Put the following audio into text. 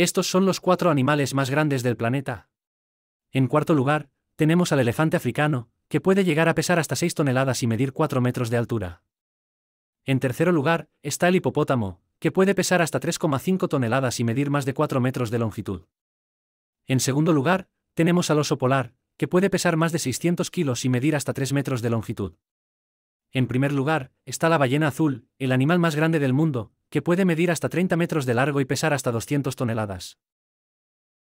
Estos son los cuatro animales más grandes del planeta. En cuarto lugar, tenemos al elefante africano, que puede llegar a pesar hasta 6 toneladas y medir 4 metros de altura. En tercer lugar, está el hipopótamo, que puede pesar hasta 3,5 toneladas y medir más de 4 metros de longitud. En segundo lugar, tenemos al oso polar, que puede pesar más de 600 kilos y medir hasta 3 metros de longitud. En primer lugar, está la ballena azul, el animal más grande del mundo, que puede medir hasta 30 metros de largo y pesar hasta 200 toneladas.